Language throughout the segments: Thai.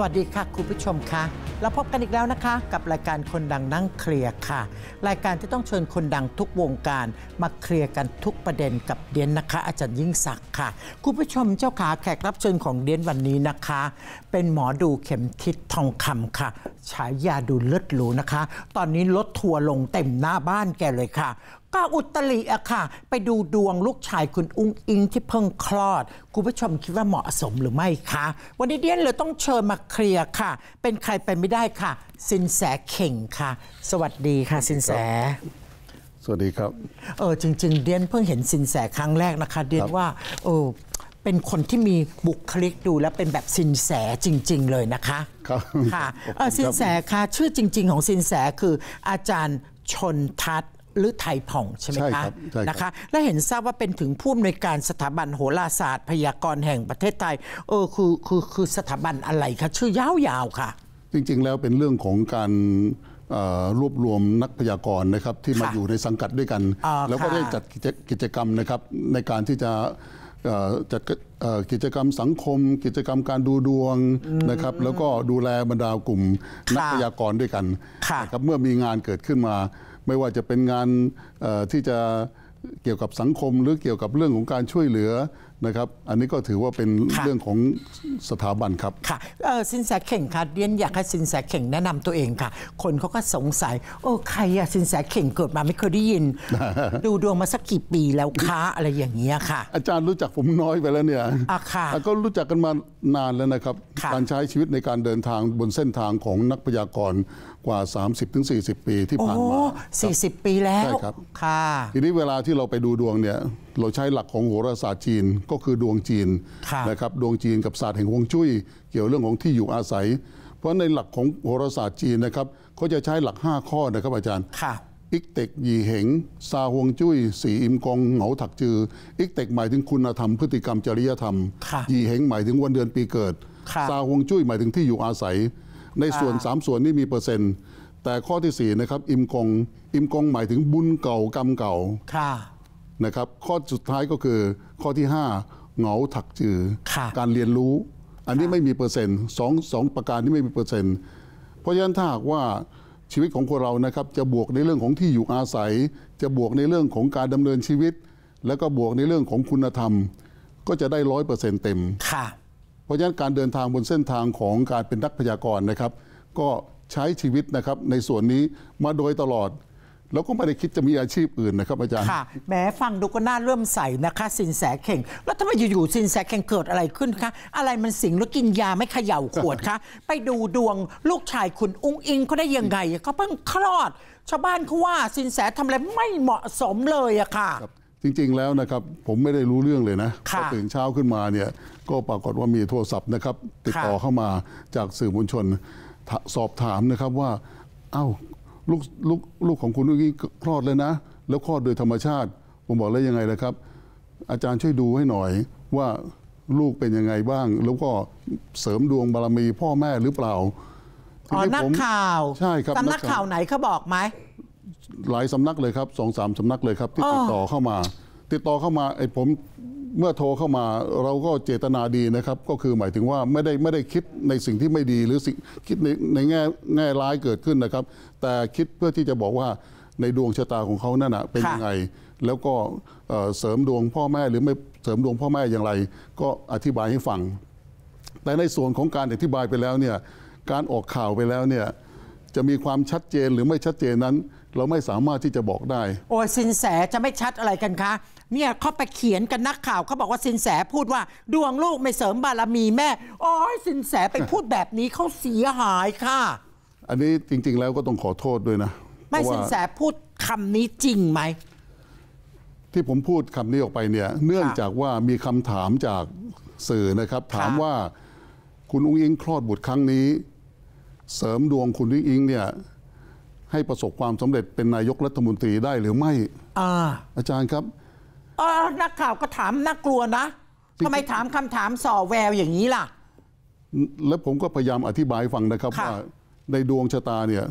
วัสดีค่ะคุณผู้ชมคะเราพบกันอีกแล้วนะคะ กับรายการคนดังนั่งเคลียร์ค่ะ รายการที่ต้องเชิญคนดังทุกวงการมาเคลียร์กันทุกประเด็นกับเดียนนะคะ อาจารย์ยิ่งศักดิ์ค่ะคุณผู้ชมเจ้าขาแขกรับเชิญของเดียนวันนี้นะคะ เป็นหมอดูเข็มทิศทองคำค่ะฉายาดูเลือดหรูนะคะ ตอนนี้รถทัวลงเต็มหน้าบ้านแกเลยค่ะ้าอุตริอะค่ะ ไปดูดวงลูกชายคุณอุ้งอิงที่เพิ่งคลอด คุณผู้ชมคิดว่าเหมาะสมหรือไม่คะวันนี้เดียนเลยต้องเชิญมาเคลียร์ค่ะ เป็นใครไปไม่ได้ค่ะ สินแสเข่งค่ะ สวัสดีค่ะ สินแส สวัสดีครับ เออจริง ๆ เดียนเพิ่งเห็นสินแสครั้งแรกนะคะเดียนว่าเออเป็นคนที่มีบุคลิกดูแล้ว เป็นแบบสินแสจริง ๆ เลยนะคะครับค่ะสินแสค่ะชื่อจริง ๆ ของสินแสคืออาจารย์ชนทัศนหรือไทยผ่องใช่ไหมคะนะคะและเห็นทราบว่าเป็นถึงผู้อำนวยการสถาบันโหราศาสตร์ พยากรณ์แห่งประเทศไทยเออคือคือคือสถาบันอะไรคะชื่อยาวๆค่ะ จริงๆแล้วเป็นเรื่องของการรวบรวมนักพยากรณ์นะครับ ที่มาอยู่ในสังกัดด้วยกัน แล้วก็ได้จัดกิจกรรมนะครับในการที่จะจัดกิจกรรมสังคม กิจกรรมการดูดวงนะครับ แล้วก็ดูแลบรรดากลุ่มนักพยากรณ์ด้วยกันนะครับเมื่อมีงานเกิดขึ้นมาไม่ว่าจะเป็นงานที่จะเกี่ยวกับสังคมหรือเกี่ยวกับเรื่องของการช่วยเหลือนะครับอันนี้ก็ถือว่าเป็นเรื่องของสถาบันครับค่ะสินแสเข่งค่ะเรียนอยากให้สินแสเข่งแนะนำตัวเองค่ะ คนเขาก็สงสัย โอ้ใครอะสินแสเข่งเกิดมาไม่เคยได้ยิน ดูดวงมาสักกี่ปีแล้วคะอะไรอย่างเงี้ยค่ะ อาจารย์รู้จักผมน้อยไปแล้วเนี่ยอ่ะค่ะก็รู้จักกันมานานแล้วนะครับการใช้ชีวิตในการเดินทางบนเส้นทางของนักพยากรณ์กว่า 30-40 ปีที่ผ่านมาสี่สิบปีแล้วใช่ครับค่ะทีนี้เวลาที่เราไปดูดวงเนี่ยเราใช้หลักของโหราศาสตร์จีนก็คือดวงจีนนะครับดวงจีนกับศาสตร์แห่งฮวงจุ้ย เกี่ยวเรื่องของที่อยู่อาศัย เพราะในหลักของโหราศาสตร์จีนนะครับเขาจะใช้หลัก 5 ข้อนะครับอาจารย์ค่ะอิกเต็ก ยีเหงซาฮวงจุ้ย สีอิมกองเหงาถักจืออิกเต็กหมายถึงคุณธรรมพฤติกรรมจริยธรรมยีเหงหมายถึงวันเดือนปีเกิดซาฮวงจุ้ยหมายถึงที่อยู่อาศัยในส่วน 3 ส่วนนี้มีเปอร์เซ็นต์แต่ข้อที่ 4 นะครับอิมกง อิมกง หมายถึงบุญเก่ากรรมเก่านะครับ ข้อสุดท้ายก็คือข้อที่ 5 เหงาถักจือการเรียนรู้อันนี้ไม่มีเปอร์เซ็นต์สองสองประการที่ไม่มีเปอร์เซ็นต์เพราะฉะนั้นถ้าหากว่าชีวิตของคนเรานะครับจะบวกในเรื่องของที่อยู่อาศัย จะบวกในเรื่องของการดำเนินชีวิต แล้วก็บวกในเรื่องของคุณธรรมก็จะได้ร้อยเปอร์เซ็นต์เต็มค่ะเพราะฉะนั้นการเดินทางบนเส้นทางของการเป็นนักพยากรณ์นะครับ ก็ใช้ชีวิตนะครับในส่วนนี้มาโดยตลอด แล้วก็ไม่ได้คิดจะมีอาชีพอื่นนะครับ อาจารย์ค่ะแม้ฟัง ดูก็น่าเริ่มใส่นะคะสินแสเข่ง แล้วทำไมอยู่ๆ สินแสเข่งเกิดอะไรขึ้นคะอะไรมันสิงแล้วกินยาไม่เขย่าขวดคะไปดูดวงลูกชายคุณอุ้งอิงเขาได้ยังไงเขาเพิ่งคลอดชาวบ้านเขาว่าสินแสทำอะไรไม่เหมาะสมเลยอะค่ะจริงๆแล้วนะครับผมไม่ได้รู้เรื่องเลยนะพอตื่นเช้าขึ้นมาเนี่ยก็ปรากฏว่ามีโทรศัพท์นะครับ ติดต่อเข้ามาจากสื่อมวลชนสอบถามนะครับว่า เอ้า ลูกลูกลูกของคุณลูกนี้คลอดเลยนะ แล้วคลอดโดยธรรมชาติ ผมบอกแล้วยังไงนะครับ อาจารย์ช่วยดูให้หน่อย ว่าลูกเป็นยังไงบ้าง แล้วก็เสริมดวงบารมีพ่อแม่หรือเปล่า อ๋อ นักข่าวใช่ครับสำนักข่าวไหนเขาบอกไหมหลายสำนักเลยครับสองสามสำนักเลยครับ ที่ติดต่อเข้ามา ติดต่อเข้ามาไอ้ผมเมื่อโทรเข้ามาเราก็เจตนาดีนะครับ ก็คือหมายถึงว่าไม่ได้ไม่ได้คิดในสิ่งที่ไม่ดีหรือสิ่งคิดในในแง่แง่ร้ายเกิดขึ้นนะครับ แต่คิดเพื่อที่จะบอกว่าในดวงชะตาของเขานั่นนะเป็นยังไงแล้วก็เสริมดวงพ่อแม่หรือไม่เสริมดวงพ่อแม่อย่างไร ก็อธิบายให้ฟัง แต่ในส่วนของการอธิบายไปแล้วเนี่ยการออกข่าวไปแล้วเนี่ยจะมีความชัดเจนหรือไม่ชัดเจนนั้น เราไม่สามารถที่จะบอกได้โอ้สินแสจะไม่ชัดอะไรกันคะเนี่ยเขาไปเขียนกับนักข่าวเขาบอกว่าสินแสพูดว่าดวงลูกไม่เสริมบารมีแม่โอ้ยสินแสไปพูดแบบนี้เขาเสียหายค่ะ อันนี้จริง ๆ แล้วก็ต้องขอโทษด้วยนะ ไม่สินแสพูดคำนี้จริงไหม ที่ผมพูดคำนี้ออกไปเนี่ย เนื่องจากว่ามีคำถามจากสื่อนะครับ ถามว่าคุณอุ้งอิงคลอดบุตรครั้งนี้ เสริมดวงคุณอุ้งอิงเนี่ย ให้ประสบความสำเร็จเป็นนายกรัฐมนตรีได้หรือไม่อาอาจารย์ครับเออนักข่าวก็ถามน่ากลัวนะทำไมถามคำถามส่อแววอย่างนี้ล่ะ แล้วผมก็พยายามอธิบายฟังนะครับว่าในดวงชะตาเนี่ย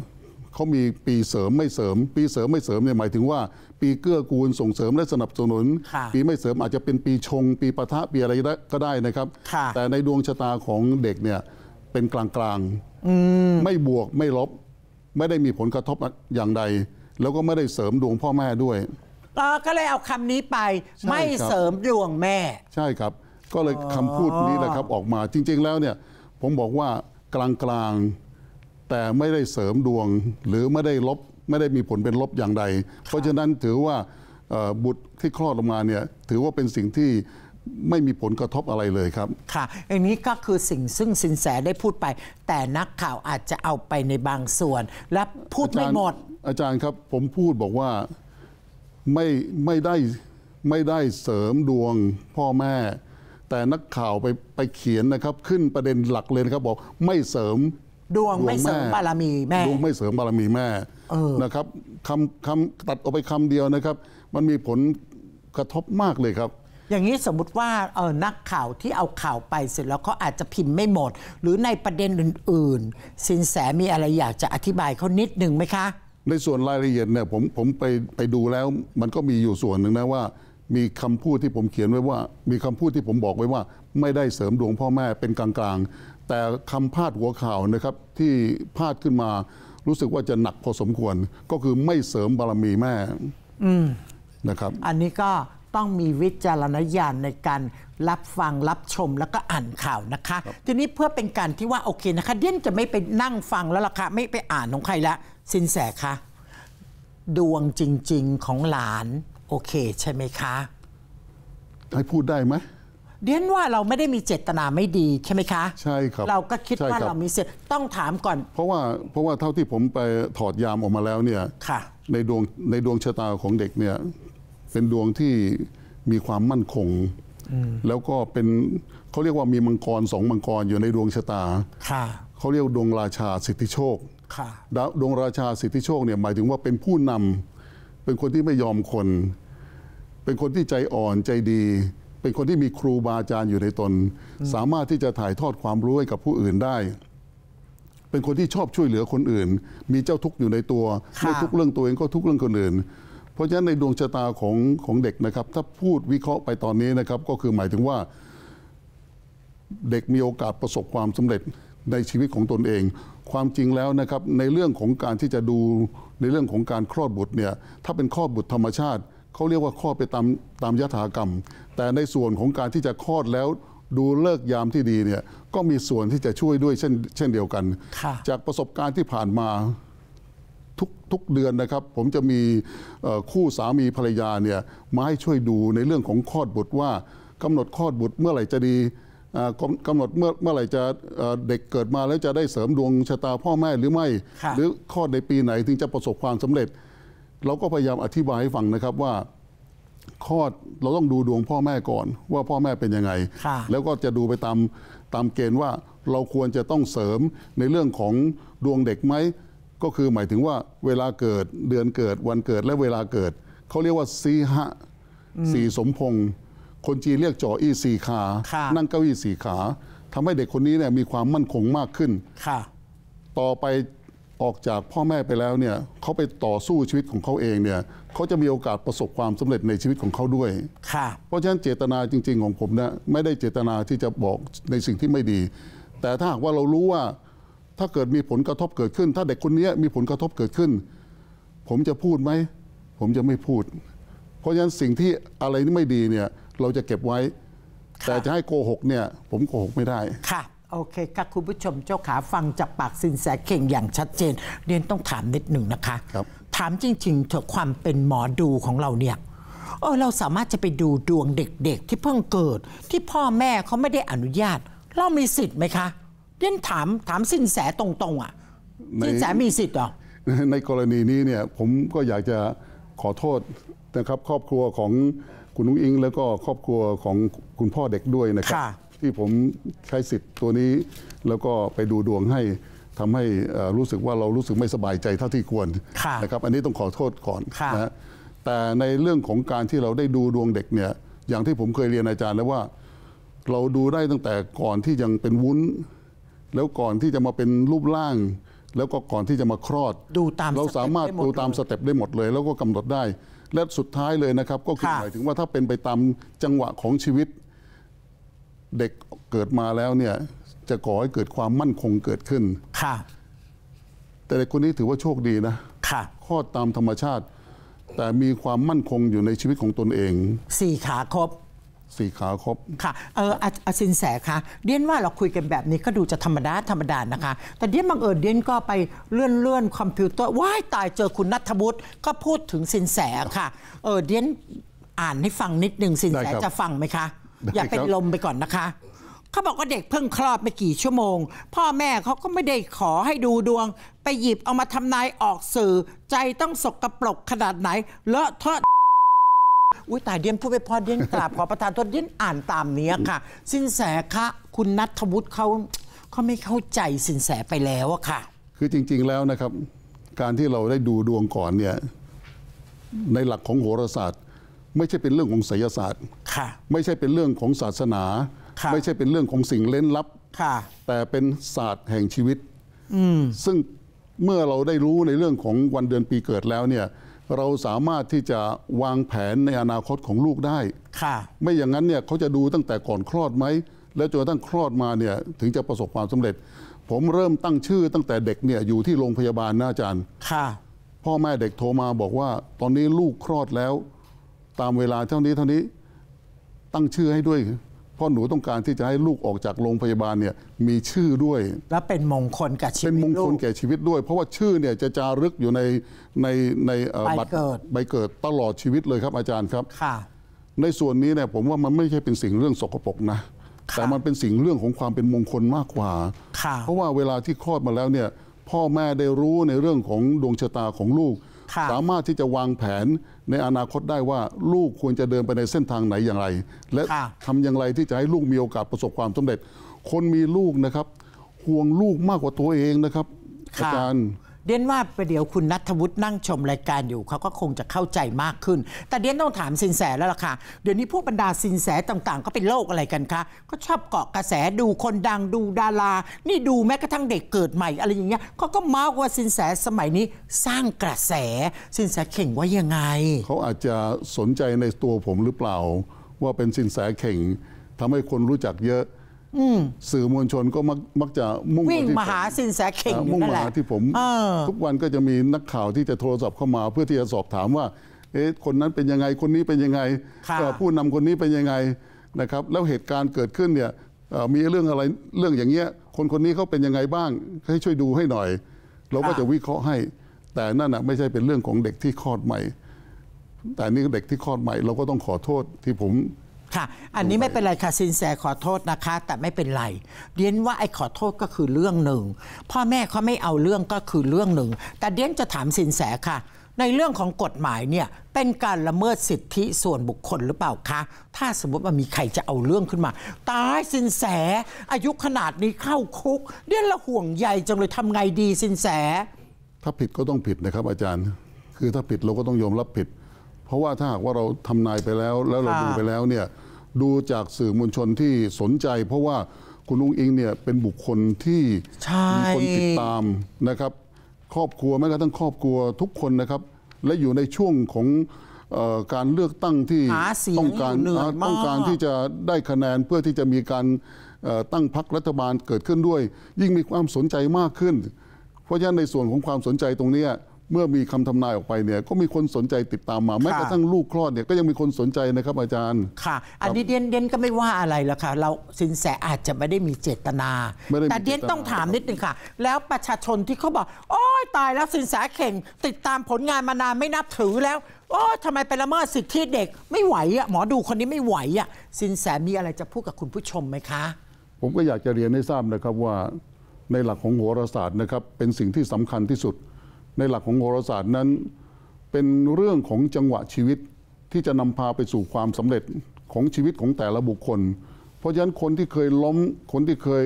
เขามีปีเสริมไม่เสริม ปีเสริมไม่เสริมเนี่ยหมายถึงว่าปีเกื้อกูลส่งเสริมและสนับสนุน ปีไม่เสริมอาจจะเป็นปีชง ปีปะทะปีอะไรก็ได้นะครับ แต่ในดวงชะตาของเด็กเนี่ยเป็นกลางๆไม่บวกไม่ลบ ไม่ได้มีผลกระทบอย่างใด แล้วก็ไม่ได้เสริมดวงพ่อแม่ด้วยก็เลยเอาคำนี้ไปไม่เสริมดวงแม่ ใช่ครับก็เลยคำพูดนี้แหละครับออกมาจริง ๆแล้วเนี่ยผมบอกว่ากลางๆแต่ไม่ได้เสริมดวงหรือไม่ได้ลบไม่ได้มีผลเป็นลบอย่างใด เพราะฉะนั้นถือว่าบุตรที่คลอดออกมาเนี่ยถือว่าเป็นสิ่งที่ไม่มีผลกระทบอะไรเลยครับ ค่ะอันนี้ก็คือสิ่งซึ่งสินแสได้พูดไป แต่นักข่าวอาจจะเอาไปในบางส่วนและพูดไม่หมดอาจารย์ครับผมพูดบอกว่าไม่ไม่ได้ไม่ได้เสริมดวงพ่อแม่ แต่นักข่าวไปไปเขียนนะครับขึ้นประเด็นหลักเลยนะครับบอกไม่เสริมดวงไม่เสริมบารมีแม่ดวงไม่เสริมบารมีแม่นะครับคำคำตัดออกไปคำเดียวนะครับ มันมีผลกระทบมากเลยครับ อย่างนี้สมมติว่าเออนักข่าวที่เอาข่าวไปเสร็จแล้วเขาอาจจะพิมพ์ไม่หมด หรือในประเด็นอื่นๆ สินแสมีอะไรอยากจะอธิบายเขานิดหนึ่งไหมคะในส่วนรายละเอียดเนี่ยผมผมไปไปดูแล้วมันก็มีอยู่ส่วนหนึ่งนะว่า มีคำพูดที่ผมเขียนไว้ว่า มีคำพูดที่ผมบอกไว้ว่า ไม่ได้เสริมดวงพ่อแม่เป็นกลาง ๆ แต่คำพาดหัวข่าวนะครับที่พาดขึ้นมารู้สึกว่าจะหนักพอสมควรก็คือไม่เสริมบารมีแม่นะครับ อันนี้ก็ต้องมีวิจารณญาณในการรับฟังรับชมแล้วก็อ่านข่าวนะคะทีนี้เพื่อเป็นการที่ว่าโอเคนะคะเด่นจะไม่ไปนั่งฟังแล้วล่ะค่ะไม่ไปอ่านของใครละสินแส คะดวงจริง ๆของหลาน โอเค ใช่ไหมคะ ให้พูดได้ไหมเดียนว่าเราไม่ได้มีเจตนาไม่ดีใช่ไหมคะใช่ครับเราก็คิดว่าเรามีสิทธิ์ต้องถามก่อน เพราะว่าเพราะว่าเท่าที่ผมไปถอดยามออกมาแล้วเนี่ยในดวงในดวงชะตาของเด็กเนี่ยเป็นดวงที่มีความมั่นคงแล้วก็เป็นเขาเรียกว่ามีมังกรสองมังกรอยู่ในดวงชะตาเขาเรียกดวงราชาสิทธิโชคดวงราชาสิทธิโชคเนี่ยหมายถึงว่าเป็นผู้นำ เป็นคนที่ไม่ยอมคน เป็นคนที่ใจอ่อนใจดี เป็นคนที่มีครูบาอาจารย์อยู่ในตน สามารถที่จะถ่ายทอดความรู้ให้กับผู้อื่นได้ เป็นคนที่ชอบช่วยเหลือคนอื่น มีเจ้าทุกข์อยู่ในตัวไม่ทุกเรื่องตัวเองก็ทุกเรื่องคนอื่น เพราะฉะนั้นในดวงชะตาของของเด็กนะครับถ้าพูดวิเคราะห์ไปตอนนี้นะครับ ก็คือหมายถึงว่าเด็กมีโอกาสประสบความสำเร็จในชีวิตของตนเองความจริงแล้วนะครับในเรื่องของการที่จะดูในเรื่องของการคลอดบุตรเนี่ยถ้าเป็นคลอดบุตรธรรมชาติ เขาเรียกว่าคลอดไปตามตามยถากรรม แต่ในส่วนของการที่จะคลอดแล้วดูเลิกยามที่ดีเนี่ยก็มีส่วนที่จะช่วยด้วยเช่นเช่นเดียวกันจากประสบการณ์ที่ผ่านมาทุกทุกเดือนนะครับ ผมจะมีคู่สามีภรรยาเนี่ยมาให้ช่วยดูในเรื่องของคลอดบุตรว่ากำหนดคลอดบุตรเมื่อไหร่จะดีกำหนดเมื่อเมื่อไหร่จะเด็กเกิดมาแล้วจะได้เสริมดวงชะตาพ่อแม่หรือไม่ หรือข้อในปีไหนถึงจะประสบความสำเร็จ เราก็พยายามอธิบายให้ฟังนะครับว่าคลอดเราต้องดูดวงพ่อแม่ก่อน ว่าพ่อแม่เป็นยังไง แล้วก็จะดูไปตามตามเกณฑ์ว่า เราควรจะต้องเสริมในเรื่องของดวงเด็กไหมก็คือหมายถึงว่าเวลาเกิดเดือนเกิดวันเกิดและเวลาเกิดเขาเรียกว่าสีหะสีสมพงษ์คนจีนเรียกจ่ออี้สี่ขา นั่งเก้าอี้สี่ขา ทำให้เด็กคนนี้เนี่ยมีความมั่นคงมากขึ้นค่ะต่อไปออกจากพ่อแม่ไปแล้วเนี่ยเขาไปต่อสู้ชีวิตของเขาเองเนี่ยเขาจะมีโอกาสประสบความสำเร็จในชีวิตของเขาด้วยค่ะ เพราะฉะนั้นเจตนาจริงๆ ของผมนะไม่ได้เจตนาที่จะบอกในสิ่งที่ไม่ดี แต่ถ้าหากว่าเรารู้ว่าถ้าเกิดมีผลกระทบเกิดขึ้น ถ้าเด็กคนนี้มีผลกระทบเกิดขึ้น ผมจะพูดไหมผมจะไม่พูด เพราะฉะนั้นสิ่งที่อะไรที่ไม่ดีเนี่ยเราจะเก็บไว้แต่จะให้โกหกเนี่ยผมโกหกไม่ได้ค่ะโอเคค่ะคุณผู้ชมเจ้าขาฟังจากปากสินแสเข่งอย่างชัดเจน เรียนต้องถามนิดหนึ่งนะคะคถามจริงๆเถอะความเป็นหมอดูของเราเนี่ยเออเราสามารถจะไปดูดวงเด็กๆ ที่เพิ่งเกิด ที่พ่อแม่เขาไม่ได้อนุญาต เรามีสิทธิ์ไหมคะเรียนถามถามสินแสตรงๆอ่ะสินแสมีสิทธิ์หรอในกรณีนี้เนี่ยผมก็อยากจะขอโทษนะครับครอบครัวของคุณนุ้งอิงแล้วก็ครอบครัวของคุณพ่อเด็กด้วยนะครับที่ผมใช้สิทธิ์ตัวนี้ แล้วก็ไปดูดวงให้ทำให้รู้สึกว่าเรารู้สึกไม่สบายใจเท่าที่ควรนะครับอันนี้ต้องขอโทษก่อนนะฮะแต่ในเรื่องของการที่เราได้ดูดวงเด็กเนี่ยอย่างที่ผมเคยเรียนอาจารย์ แล้วว่าเราดูได้ตั้งแต่ก่อนที่ยังเป็นวุ้น แล้วก่อนที่จะมาเป็นรูปร่าง แล้วก็ก่อนที่จะมาคลอดดูตามเราสามารถดดูตามสเต็ปได้หมดเลย แล้วก็กำหนดได้และสุดท้ายเลยนะครับ ก็คือหมายถึงว่าถ้าเป็นไปตามจังหวะของชีวิตเด็กเกิดมาแล้วเนี่ย จะก่อให้เกิดความมั่นคงเกิดขึ้น ค่ะ แต่เด็กคนนี้ถือว่าโชคดีนะ ค่ะคลอดตามธรรมชาติ แต่มีความมั่นคงอยู่ในชีวิตของตนเองสี่ขาครบสี่ขา ครบค่ะเอออาสินแสคะเดียนว่าเราคุยกันแบบนี้ก็ดูจะธรรมดาธรรมดานะคะ แต่เดียนบังเอิญเดียนก็ไปเลื่อนเลื่อนคอมพิวเตอร์ว้ายตายเจอคุณนัทบุตรก็พูดถึงสินแสค่ะเออเดียนอ่านให้ฟังนิดหนึ่งสินแสจะฟังไหมคะ อย่าเป็นลมไปก่อนนะคะเขาบอกว่าเด็กเพิ่งคลอดไม่กี่ชั่วโมง พ่อแม่เขาก็ไม่ได้ขอให้ดูดวง ไปหยิบเอามาทำนายออกสื่อ ใจต้องสกรปรกขนาดไหนเลอะเทอะอุ้ยตายเดียนพูดไปพอเดียนกราบขอประทานโทษเดียนอ่านตามเนี้ยค่ะ สินแสคะคุณนัทวุฒิเขาเขาไม่เข้าใจสินแสไปแล้วอะค่ะ คือจริงๆแล้วนะครับ การที่เราได้ดูดวงก่อนเนี่ย ในหลักของโหราศาสตร์ ไม่ใช่เป็นเรื่องของไสยศาสตร์ค่ะ ไม่ใช่เป็นเรื่องของศาสนา ไม่ใช่เป็นเรื่องของสิ่งเล่นลับแต่เป็นศาสตร์แห่งชีวิต ซึ่งเมื่อเราได้รู้ในเรื่องของวันเดือนปีเกิดแล้วเนี่ยเราสามารถที่จะวางแผนในอนาคตของลูกได้ ค่ะ ไม่อย่างนั้นเนี่ยเขาจะดูตั้งแต่ก่อนคลอดไหม แล้วจนกระทั่งคลอดมาเนี่ยถึงจะประสบความสำเร็จ ผมเริ่มตั้งชื่อตั้งแต่เด็กเนี่ยอยู่ที่โรงพยาบาลนะอาจารย์ค่ะ พ่อแม่เด็กโทรมาบอกว่าตอนนี้ลูกคลอดแล้ว ตามเวลาเท่านี้เท่านี้ตั้งชื่อให้ด้วยพราะหนูต้องการที่จะให้ลูกออกจากโรงพยาบาลเนี่ยมีชื่อด้วย และเป็นมงคลกับชีวิตเป็นมงคลแก่ชีวิตด้วย เพราะว่าชื่อเนี่ยจะจารึกอยู่ในในในบัตรใบเกิดตลอดชีวิตเลยครับอาจารย์ครับค่ะในส่วนนี้เนี่ยผมว่ามันไม่ใช่เป็นสิ่งเรื่องสกปรกนะแต่มันเป็นสิ่งเรื่องของความเป็นมงคลมากกว่า เพราะว่าเวลาที่คลอดมาแล้วเนี่ยพ่อแม่ได้รู้ในเรื่องของดวงชะตาของลูก สามารถที่จะวางแผนในอนาคตได้ว่าลูกควรจะเดินไปในเส้นทางไหนอย่างไร และทำอย่างไรที่จะให้ลูกมีโอกาสประสบความสำเร็จ คนมีลูกนะครับห่วงลูกมากกว่าตัวเองนะครับ อาจารย์เดียนว่าประเดี๋ยวคุณนัทวุฒินั่งชมรายการอยู่เขาก็คงจะเข้าใจมากขึ้น แต่เดียนต้องถามสินแสแล้วล่ะค่ะเดี๋ยวนี้พวกบรรดาสินแสต่างๆ ก็เป็นโรคอะไรกันคะก็ชอบเกาะกระแสดูคนดังดูดารา นี่ดูแม้กระทั่งเด็กเกิดใหม่ อะไรอย่างเงี้ยเขาก็มาว่าสินแสสมัยนี้สร้างกระแส สินแสเข่งว่ายังไงเขาอาจจะสนใจในตัวผมหรือเปล่า ว่าเป็นสินแสเข่ง ทำให้คนรู้จักเยอะสื่อมวลชนก็มักจะมุ่งวิ่งมาหาสินแสเข่งมุ่งมาหาที่ผมทุกวันก็จะมีนักข่าวที่จะโทรศัพท์เข้ามา เพื่อที่จะสอบถามว่าเอ๊ะคนนั้นเป็นยังไงคนนี้เป็นยังไงผู้นำคนนี้เป็นยังไงนะครับ แล้วเหตุการณ์เกิดขึ้นเนี่ยมีเรื่องอะไรเรื่องอย่างเงี้ยคนคนนี้เขาเป็นยังไงบ้างให้ช่วยดูให้หน่อยเราก็จะวิเคราะห์ให้ แต่นั่นะไม่ใช่เป็นเรื่องของเด็กที่คลอดใหม่ แต่นี่เด็กที่คลอดใหม่เราก็ต้องขอโทษที่ผมค่ะ อันนี้ไม่เป็นไรค่ะสินแสขอโทษนะคะ แต่ไม่เป็นไร เดียนว่าไอ้ขอโทษก็คือเรื่องหนึ่ง พ่อแม่เขาไม่เอาเรื่องก็คือเรื่องหนึ่ง แต่เดียนจะถามสินแสค่ะ ในเรื่องของกฎหมายเนี่ยเป็นการละเมิดสิทธิส่วนบุคคลหรือเปล่าคะ ถ้าสมมติว่ามีใครจะเอาเรื่องขึ้นมาตายสินแส อายุขนาดนี้เข้าคุกเดียนละห่วงใหญ่จังเลยทำไงดีสินแส ถ้าผิดก็ต้องผิดนะครับ อาจารย์ คือถ้าผิดเราก็ต้องยอมรับผิด เพราะว่าถ้าหากว่าเราทำนายไปแล้วแล้วเราดูไปแล้วเนี่ยดูจากสื่อมวลชนที่สนใจ เพราะว่าคุณลุงอิงเนี่ยเป็นบุคคลที่มีคนติดตามนะครับ ครอบครัวแม้กระทั่งครอบครัวทุกคนนะครับ และอยู่ในช่วงของการเลือกตั้งที่ต้องการต้องการที่จะได้คะแนนเพื่อที่จะมีการตั้งพรรครัฐบาลเกิดขึ้นด้วย ยิ่งมีความสนใจมากขึ้น เพราะฉะนั้นในส่วนของความสนใจตรงนี้เมื่อมีคำทำนายออกไปเนี่ยก็มีคนสนใจติดตามมาแม้กระทั่งลูกคลอดเนี่ยก็ยังมีคนสนใจนะครับอาจารย์ค่ะอันนี้เดียนเดียนก็ไม่ว่าอะไรละค่ะ เราสินแสอาจจะไม่ได้มีเจตนา แต่เดียนต้องถามนิดนึงค่ะ แล้วประชาชนที่เขาบอก โอ้ยตายแล้วสินแสเข่งติดตามผลงานมานานไม่นับถือแล้ว โอ้ทำไมไปละเมิดสิทธิเด็กไม่ไหวอ่ะหมอดูคนนี้ไม่ไหวอ่ะสินแสมีอะไรจะพูดกับคุณผู้ชมไหมคะ ผมก็อยากจะเรียนให้ทราบนะครับว่า ในหลักของโหราศาสตร์นะครับเป็นสิ่งที่สำคัญที่สุดในหลักของโหราศาสตร์นั้น เป็นเรื่องของจังหวะชีวิตที่จะนำพาไปสู่ความสำเร็จของชีวิตของแต่ละบุคคล เพราะฉะนั้นคนที่เคยล้มคนที่เคย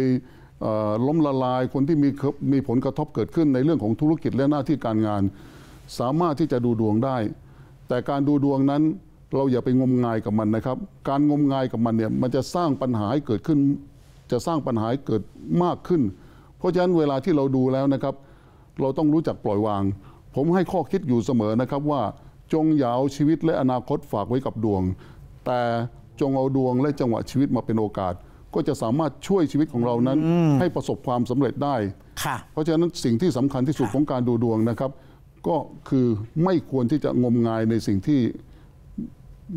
ล้มละลายคนที่มีมีผลกระทบเกิดขึ้น ในเรื่องของธุรกิจและหน้าที่การงาน สามารถที่จะดูดวงได้ แต่การดูดวงนั้น เราอย่าไปงมงายกับมันนะครับ การงมงายกับมันเนี่ยมันจะสร้างปัญหาให้เกิดขึ้น จะสร้างปัญหาให้เกิดมากขึ้น เพราะฉะนั้นเวลาที่เราดูแล้วนะครับเราต้องรู้จักปล่อยวาง ผมให้ข้อคิดอยู่เสมอนะครับว่าจงยาวชีวิตและอนาคตฝากไว้กับดวง แต่จงเอาดวงและจังหวะชีวิตมาเป็นโอกาส ก็จะสามารถช่วยชีวิตของเรานั้นให้ประสบความสำเร็จได้เพราะฉะนั้นสิ่งที่สำคัญที่สุดของการดูดวงนะครับ ก็คือไม่ควรที่จะงมงายในสิ่งที่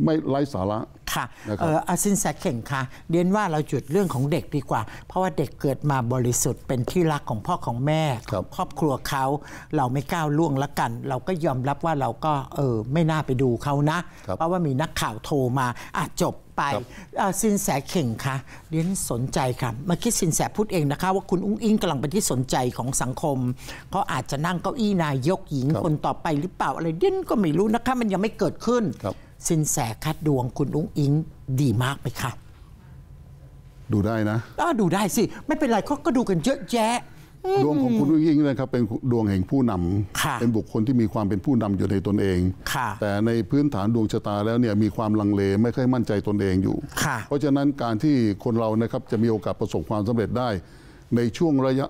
ไม่ไร้สาระค่ะเอาสินแสเข่งค่ะเรียนว่าเราจุดเรื่องของเด็กดีกว่า เพราะว่าเด็กเกิดมาบริสุทธิ์เป็นที่รักของพ่อของแม่ ครอบครัวเขา เราไม่ก้าวล่วงละกัน เราก็ยอมรับว่าเราก็เออไม่น่าไปดูเขานะ เพราะว่ามีนักข่าวโทรมาอาจจบไปสินแสเข่งค่ะเรียนสนใจค่ะเมื่อกี้สินแสพูดเองนะคะ ว่าคุณอุ้งอิงกำลังเป็นที่สนใจของสังคมเขาอาจจะนั่งเก้าอี้นายกหญิงคนต่อไปหรือเปล่าอะไรเด่นก็ไม่รู้นะคะมันยังไม่เกิดขึ้นสินแสคัดดวงคุณอุ้งอิงดีมากไหมคะดูได้นะอ้าดูได้สิไม่เป็นไรเขาก็ดูกันเยอะแยะดวงของคุณอุ้งอิงนะครับ เป็นดวงแห่งผู้นำเป็นบุคคลที่มีความเป็นผู้นำอยู่ในตนเองแต่ในพื้นฐานดวงชะตาแล้วเนี่ยมีความลังเล ไม่ค่อยมั่นใจตนเองอยู่เพราะฉะนั้นการที่คนเรานะครับจะมีโอกาสประสบความสำเร็จได้ ในช่วงระยะ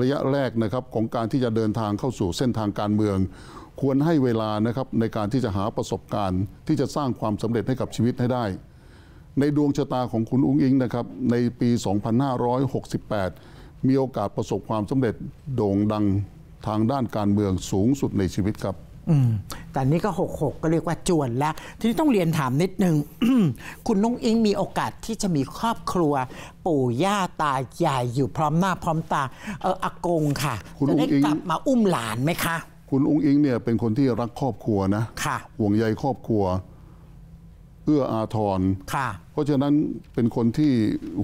ระยะแรกนะครับของการที่จะเดินทางเข้าสู่เส้นทางการเมืองควรให้เวลานะครับในการที่จะหาประสบการณ์ ที่จะสร้างความสำเร็จให้กับชีวิตให้ได้ ในดวงชะตาของคุณอุ้งอิงนะครับ ในปี 2568 มีโอกาสประสบความสำเร็จโด่งดังทางด้านการเมืองสูงสุดในชีวิตครับแต่นี่ก็ 66 ก็เรียกว่าจวนแล้วทีนี้ต้องเรียนถามนิดนึงคุณน้งอิงมีโอกาสที่จะมีครอบครัวปู่ ย่าตายายอยู่พร้อม หน้าพร้อมตาเอออากงค่ะจะได้กลับมาอุ้มหลานไหมคะคุณอุ้งอิงเนี่ยเป็นคนที่รักครอบครัวนะค่ะห่วงใยครอบครัวเอื้ออาทรค่ะเพราะฉะนั้นเป็นคนที่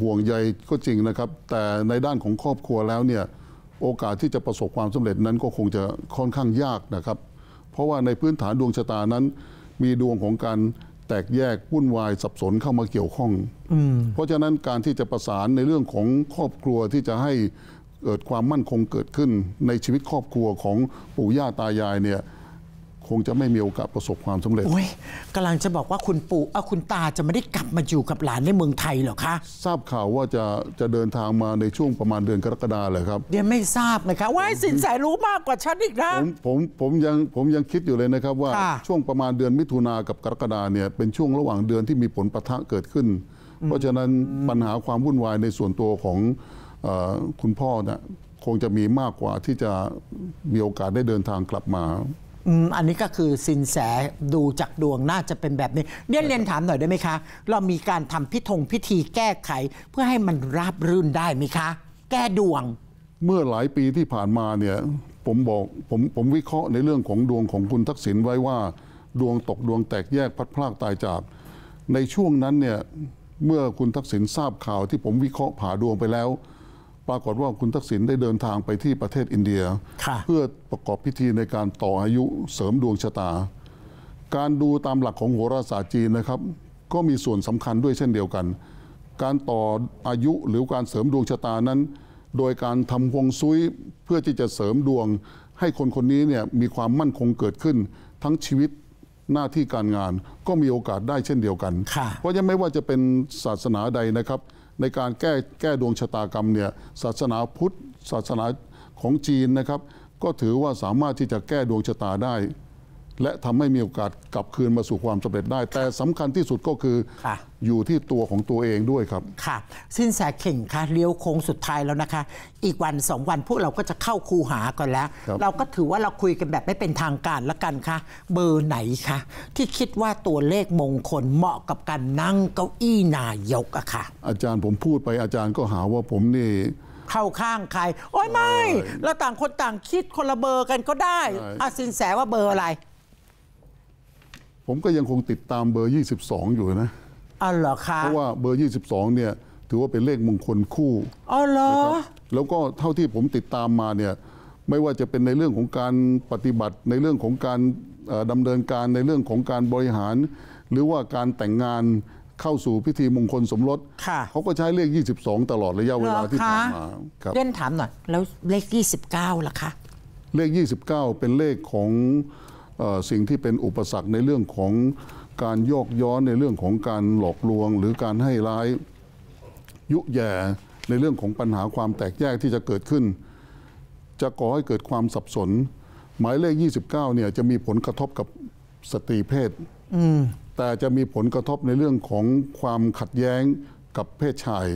ห่วงใยก็จริงนะครับ แต่ในด้านของครอบครัวแล้วเนี่ยโอกาสที่จะประสบความสำเร็จนั้นก็คงจะค่อนข้างยากนะครับ เพราะว่าในพื้นฐานดวงชะตานั้น มีดวงของการแตกแยกวุ่นวายสับสนเข้ามาเกี่ยวข้อง เพราะฉะนั้นการที่จะประสานในเรื่องของครอบครัวที่จะให้เกิดความมั่นคงเกิดขึ้นในชีวิตครอบครัวของปู่ย่าตายายเนี่ยคงจะไม่มีโอกาสประสบความสำเร็จอ้ยกำลังจะบอกว่าคุณปู่เอาคุณตาจะไม่ได้กลับมาอยู่กับหลานในเมืองไทยหรอคะ ทราบข่าวว่าจะจะเดินทางมาในช่วงประมาณเดือนกรกฎาเลยครับเดี๋ยวไม่ทราบนะคะว่าสินแสรู้มากกว่าฉันอีกนะ ผมผมผมยังผมยังคิดอยู่เลยนะครับว่า ช่วงประมาณเดือนมิถุนากับกรกฎาเนี่ยเป็นช่วงระหว่างเดือนที่มีผลปะทะเกิดขึ้น เพราะฉะนั้นปัญหาความวุ่นวายในส่วนตัวของคุณพ่อนะคงจะมีมากกว่าที่จะมีโอกาสได้เดินทางกลับมา อันนี้ก็คือสินแสดูจากดวงน่าจะเป็นแบบนี้เดี๋ยวเรียนถามหน่อยได้ไหมคะ เรามีการทำพิธงพิธีแก้ไขเพื่อให้มันราบรื่นได้ไหมคะ แก้ดวง เมื่อหลายปีที่ผ่านมาเนี่ยผมบอกผมผมวิเคราะห์ในเรื่องของดวงของคุณทักษิณไว้ว่าดวงตกดวงแตกแยกพัดพลากตายจาก ในช่วงนั้นเนี่ยเมื่อคุณทักษิณทราบข่าวที่ผมวิเคราะห์ผ่าดวงไปแล้วปรากฏว่าคุณทักษิณได้เดินทางไปที่ประเทศอินเดียเพื่อประกอบพิธีในการต่ออายุเสริมดวงชะตา การดูตามหลักของโหราศาสตร์จีนนะครับ ก็มีส่วนสำคัญด้วยเช่นเดียวกัน การต่ออายุหรือการเสริมดวงชะตานั้น โดยการทำฮวงซุยเพื่อที่จะเสริมดวงให้คนคนนี้เนี่ยมีความมั่นคงเกิดขึ้น ทั้งชีวิตหน้าที่การงาน ก็มีโอกาสได้เช่นเดียวกันเพราะยังไม่ว่าจะเป็นศาสนาใดนะครับในการแก้แก้ดวงชะตากรรมเนี่ยศาสนาพุทธ ศาสนาของจีนนะครับ ก็ถือว่าสามารถที่จะแก้ดวงชะตาได้และทำให้มีโอกาสกลับคืนมาสู่ความสำเร็จได้ แต่สำคัญที่สุดก็คือคอยู่ที่ตัวของตัวเองด้วยครับค่ะ สิ้นแสเข่งค่ะ เลี้ยวโค้งสุดท้ายแล้วนะคะ อีกวันสองวันพวกเราก็จะเข้าคูหาก่อนแล้วรเราก็ถือว่าเราคุยกันแบบไม่เป็นทางการละกันค่ะเบอร์ไหนคะ ที่คิดว่าตัวเลขมงคล เหมาะกับการนั่งเก้าอี้นายกอะค่ะ อาจารย์ผมพูดไปอาจารย์ก็หาว่าผมนี่เข้าข้างใครโอ้ยไม่เราต่างคนต่างคิดคนละเบอร์กันก็ได้อาสินแสว่าเบอร์อะไรผมก็ยังคงติดตามเบอร์ 22 อยู่นะอ๋อเหรอคะเพราะว่าเบอร์ 22เนี่ย ถือว่าเป็นเลขมงคลคู่ อ๋อเหรอ แล้วก็เท่าที่ผมติดตามมาเนี่ยไม่ว่าจะเป็นในเรื่องของการปฏิบัติในเรื่องของการดำเนินการในเรื่องของการบริหาร หรือว่าการแต่งงานเข้าสู่พิธีมงคลสมรสเขาก็ใช้เลข 22 ตลอดระยะเวลาที่ผ่านมาเล่นถามหน่อยแล้วเลข29ล่ะคะ เลข 29 เป็นเลขของสิ่งที่เป็นอุปสรรคในเรื่องของการโยกย้อนในเรื่องของการหลอกลวงหรือการให้ร้ายยุแย่ในเรื่องของปัญหาความแตกแยกที่จะเกิดขึ้น จะก่อให้เกิดความสับสน หมายเลข 29เนี่ยจะมีผลกระทบกับสตรีเพศแต่จะมีผลกระทบในเรื่องของความขัดแย้งกับเพศชาย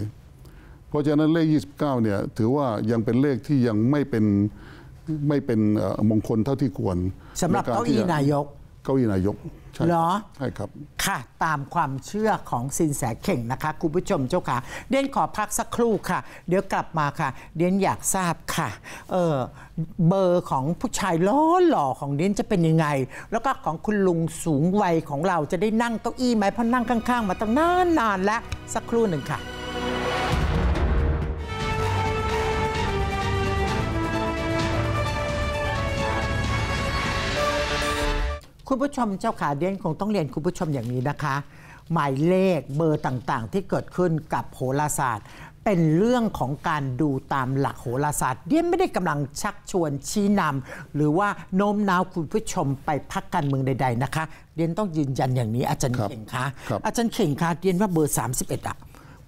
เพราะฉะนั้นเลข 29เนี่ยถือว่ายังเป็นเลขที่ยังไม่เป็นไม่เป็นมงคลเท่าที่ควรสำหรับเก้าอี้นายกเก้าอี้นายกเหรอ ใช่ครับ ค่ะ ตามความเชื่อของสินแสเข่งนะคะคุณผู้ชมเจ้าค่ะเด่นขอพักสักครู่ค่ะ เดี๋ยวกลับมาค่ะเด่นอยากทราบค่ะเออเบอร์ของผู้ชายล้อหล่อของเดนจะเป็นยังไง แล้วก็ของคุณลุงสูงวัยของเราจะได้นั่งเก้าอี้ไหมเพราะนั่งข้างๆ มาตั้งนานนานแล้วสักครู่หนึ่งค่ะคุณผู้ชมเจ้าขาเดียนคงต้องเรียนคุณผู้ชมอย่างนี้นะคะ หมายเลขเบอร์ต่างๆที่เกิดขึ้นกับโหราศาสตร์ เป็นเรื่องของการดูตามหลักโหราศาสตร์เดียนไม่ได้กำลังชักชวนชี้นำหรือว่าโน้มน้าวคุณผู้ชมไปพักการเมืองใด ๆนะคะเดียนต้องยืนยันอย่างนี้อาจารย์เข่งคะอาจารย์เข่งคะเดียนว่าเบอร์31อะ